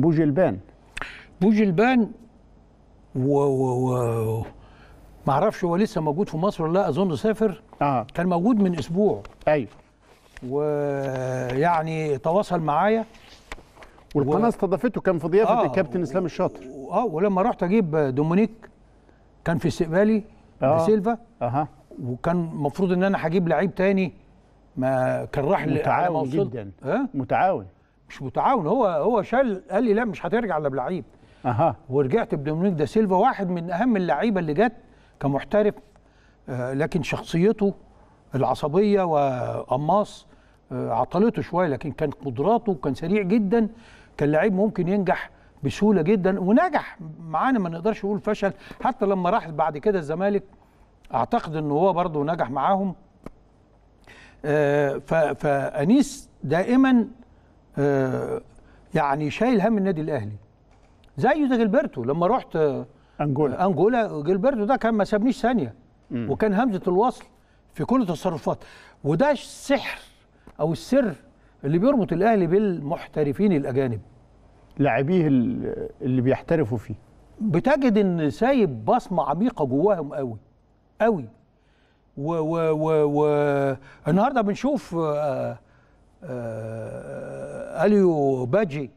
بوجلبان بوجلبان و, و, و ما اعرفش هو لسه موجود في مصر ولا لا اظن سافر آه. كان موجود من اسبوع ايوه ويعني تواصل معايا والقناه و... استضافته كان في ضيافه آه. الكابتن اسلام الشاطر اه ولما رحت اجيب دومينيك كان في استقبالي آه. سيلفا اها وكان المفروض ان انا هجيب لعيب تاني ما كان راح متعاون جدا أه؟ متعاون مش متعاون هو هو شال قال لي لا مش هترجع الا بلعيب اها ورجعت بدومينيك دا سيلفا واحد من اهم اللعيبه اللي جت كمحترف آه، لكن شخصيته العصبيه وقماص آه، عطلته شويه لكن كان قدراته كان سريع جدا كان لعيب ممكن ينجح بسهوله جدا ونجح معانا ما نقدرش نقول فشل حتى لما راح بعد كده الزمالك اعتقد ان هو برضه نجح معاهم آه، فانيس دائما آه، يعني شايل هم النادي الاهلي زيه زي جيلبرتو لما رحت آه، انجولا انجولا جيلبرتو ده كان ما سابنيش ثانيه وكان همزه الوصل في كل تصرفات وده السحر او السر اللي بيربط الاهلي بالمحترفين الاجانب لاعبيه اللي بيحترفوا فيه بتجد ان سايب بصمه عميقه جواهم قوي قوي و و و, و... النهارده بنشوف آه اليو باجي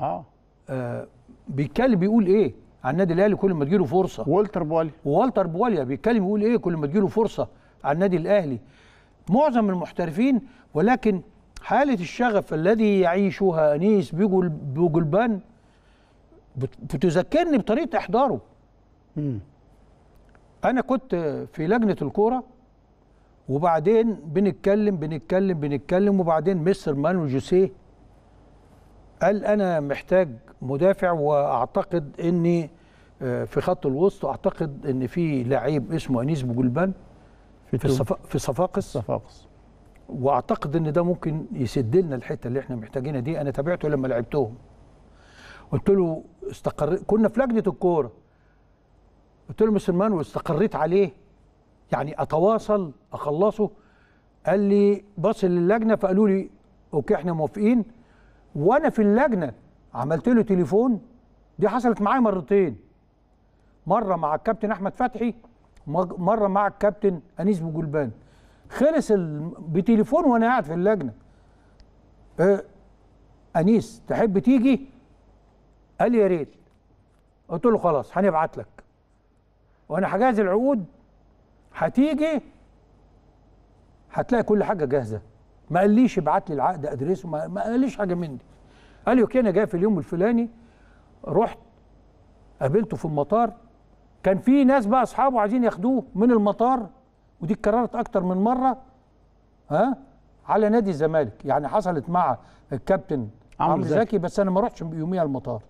اه, آه بيتكلم بيقول ايه عن النادي الاهلي كل ما تجيله فرصه والتر بواليا والتر بواليا بيتكلم بيقول ايه كل ما تجيله فرصه على النادي الاهلي معظم المحترفين ولكن حاله الشغف الذي يعيشها انيس بوجلبان بتذكرني بطريقه احضاره مم. انا كنت في لجنه الكوره وبعدين بنتكلم بنتكلم بنتكلم وبعدين مستر مانو جوسيه قال انا محتاج مدافع واعتقد اني آه، في خط الوسط واعتقد ان في لعيب اسمه انيس بوجلبان في في, الصفا في صفاقس صفاقس واعتقد ان ده ممكن يسد لنا الحته اللي احنا محتاجينها دي انا تابعته لما لعبتهم قلت له استقر كنا في لجنه الكوره قلت له مستر مانو استقريت عليه يعني اتواصل اخلصه قال لي بص للجنه فقالوا لي اوكي احنا موافقين وانا في اللجنه عملت له تليفون دي حصلت معايا مرتين مره مع الكابتن احمد فتحي مره مع الكابتن انيس بوجلبان خلص بتليفون وانا قاعد في اللجنه آه انيس تحب تيجي قال لي يا ريت قلت له خلاص هنبعت لك وانا هجهز العقود هتيجي هتلاقي كل حاجه جاهزه ما قاليش ابعت لي العقد ادرسه ما قاليش حاجه مني قال لي اوكي جاي في اليوم الفلاني رحت قابلته في المطار كان في ناس بقى اصحابه عايزين ياخدوه من المطار ودي اتكررت اكتر من مره ها على نادي الزمالك يعني حصلت مع الكابتن عمرو زكي بس انا ما رحتش يوميها المطار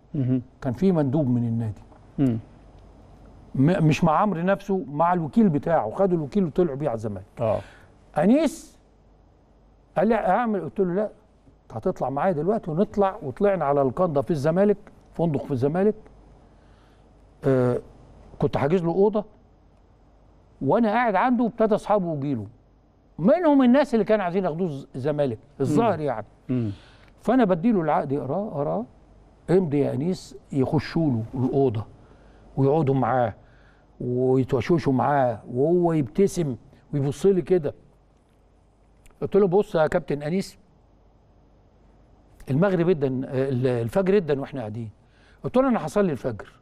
كان في مندوب من النادي مش مع عمرو نفسه مع الوكيل بتاعه خدوا الوكيل وطلعوا بيه على الزمالك اه انيس قال لي اعمل آه، قلت له لا هتطلع معايا دلوقتي ونطلع وطلعنا على القنده في الزمالك فندق في الزمالك آه كنت حاجز له اوضه وانا قاعد عنده وابتدى اصحابه وجيله منهم الناس اللي كانوا عايزين ياخدوه الزمالك الظاهر يعني مم. فانا بديله العقد اقراه اقراه امضي يا انيس يخشوا له الاوضه ويقعدوا معاه ويتوشوشوا معاه وهو يبتسم ويبص لي كده قلت له بص يا كابتن انيس المغرب جدا الفجر جدا واحنا قاعدين قلت له انا هصلي الفجر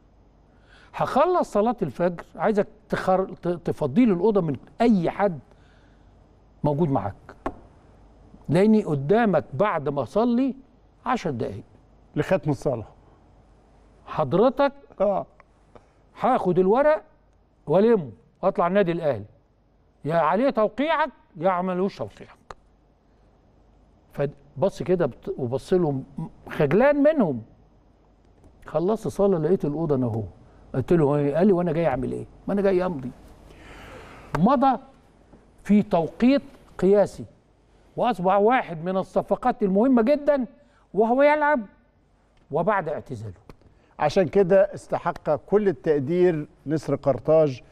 هخلص صلاه الفجر عايزك تخر... تفضي لي الاوضه من اي حد موجود معاك لاني قدامك بعد ما اصلي 10 دقائق لختم الصلاه حضرتك اه هاخد الورق والمه واطلع النادي الاهلي يا عليه توقيعك يا عملوش توقيعك فبص كده وبص لهم خجلان منهم خلصت صاله لقيت الاوضه انا اهو قلت له ايه قال لي وانا جاي اعمل ايه ما انا جاي امضي مضى في توقيت قياسي واصبح واحد من الصفقات المهمه جدا وهو يلعب وبعد اعتزاله عشان كده استحق كل التقدير نسر قرطاج